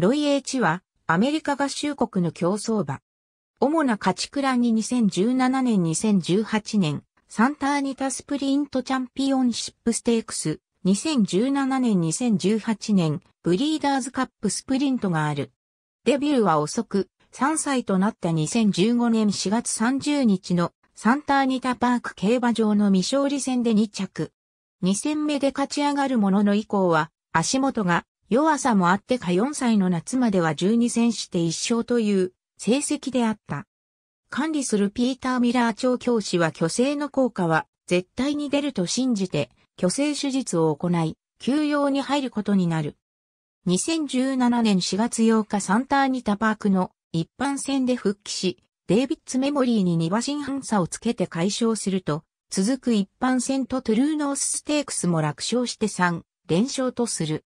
ロイ・エイチは、アメリカ合衆国の競争馬。主な勝ち倉に2017年2018年、サンターニタスプリントチャンピオンシップステークス、2017年2018年、ブリーダーズカップスプリントがある。デビューは遅く、3歳となった2015年4月30日のサンターニタパーク競馬場の未勝利戦で2着。2戦目で勝ち上がるものの以降は、足元が弱さもあってか4歳の夏までは12戦して1勝という成績であった。管理するピーター・ミラー長教師は虚勢の効果は絶対に出ると信じて虚勢手術を行い、休養に入ることになる。2017年4月8日サンターニタパークの一般戦で復帰し、デイビッツメモリーに2馬身半差をつけて解消すると、続く一般戦とトゥルーノースステークスも楽勝して3連勝とする。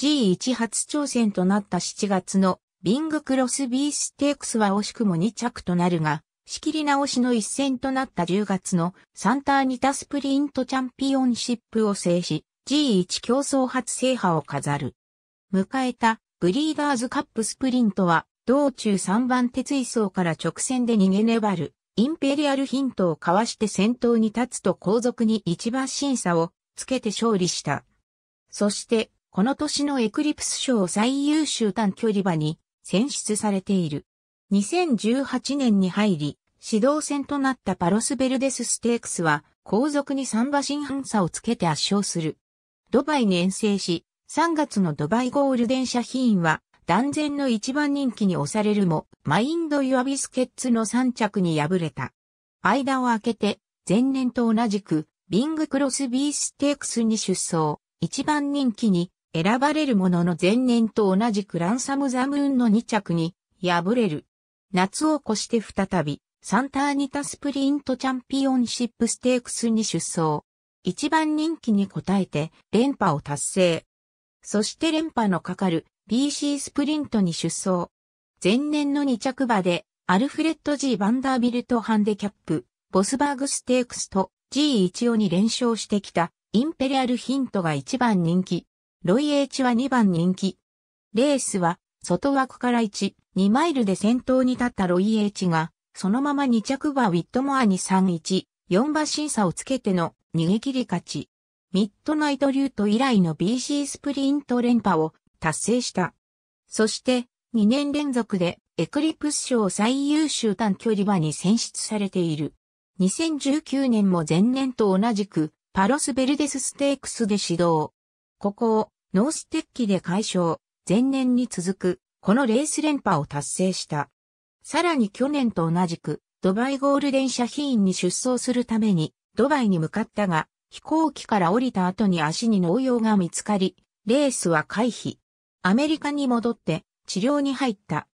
G1 初挑戦となった7月のビングクロスビーステークスは惜しくも2着となるが、仕切り直しの一戦となった10月のサンターニタスプリントチャンピオンシップを制し、G1 競争初制覇を飾る。迎えたブリーダーズカップスプリントは、道中3番鉄位層から直線で逃げ粘る、インペリアルヒントをかわして先頭に立つと後続に一番審査をつけて勝利した。そして、この年のエクリプス賞最優秀短距離馬に選出されている。2018年に入り、指導戦となったパロスベルデスステークスは、後続に3馬身半差をつけて圧勝する。ドバイに遠征し、3月のドバイゴールデンシヒーンは、断然の一番人気に押されるも、マインド・ユア・ビスケッツの3着に敗れた。間を空けて、前年と同じく、ビング・クロスビーステークスに出走、一番人気に、選ばれるものの前年と同じくランサムザムーンの2着に敗れる。夏を越して再び、サンターニタスプリントチャンピオンシップステークスに出走。一番人気に応えて連覇を達成。そして連覇のかかる BC スプリントに出走。前年の2着馬でアルフレッド G バンダービルトハンデキャップ、ボスバーグステークスと G1 をに連勝してきたインペリアルヒントが一番人気。ロイエイチは2番人気。レースは、外枠から1、2マイルで先頭に立ったロイエイチが、そのまま2着馬ウィットモアに3、1、4馬審査をつけての逃げ切り勝ち。ミッドナイトリュート以来の BC スプリント連覇を達成した。そして、2年連続でエクリプス賞最優秀短距離馬に選出されている。2019年も前年と同じく、パロスベルデスステークスで指導。ここをノーステッキで解消、前年に続く、このレース連覇を達成した。さらに去年と同じく、ドバイゴールデン社ャに出走するために、ドバイに向かったが、飛行機から降りた後に足に農用が見つかり、レースは回避。アメリカに戻って治療に入った。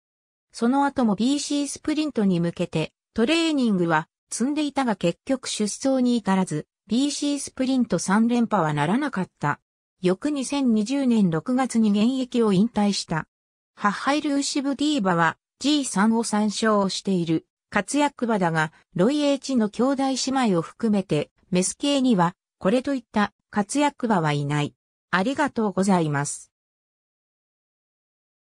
その後も BC スプリントに向けてトレーニングは積んでいたが結局出走に至らず BC スプリント3連覇はならなかった。翌2020年6月に現役を引退した。ハッハイルーシブディーバは G3 を参照している活躍場だが、ロイエイチの兄弟姉妹を含めて、メス系には、これといった活躍場はいない。ありがとうございます。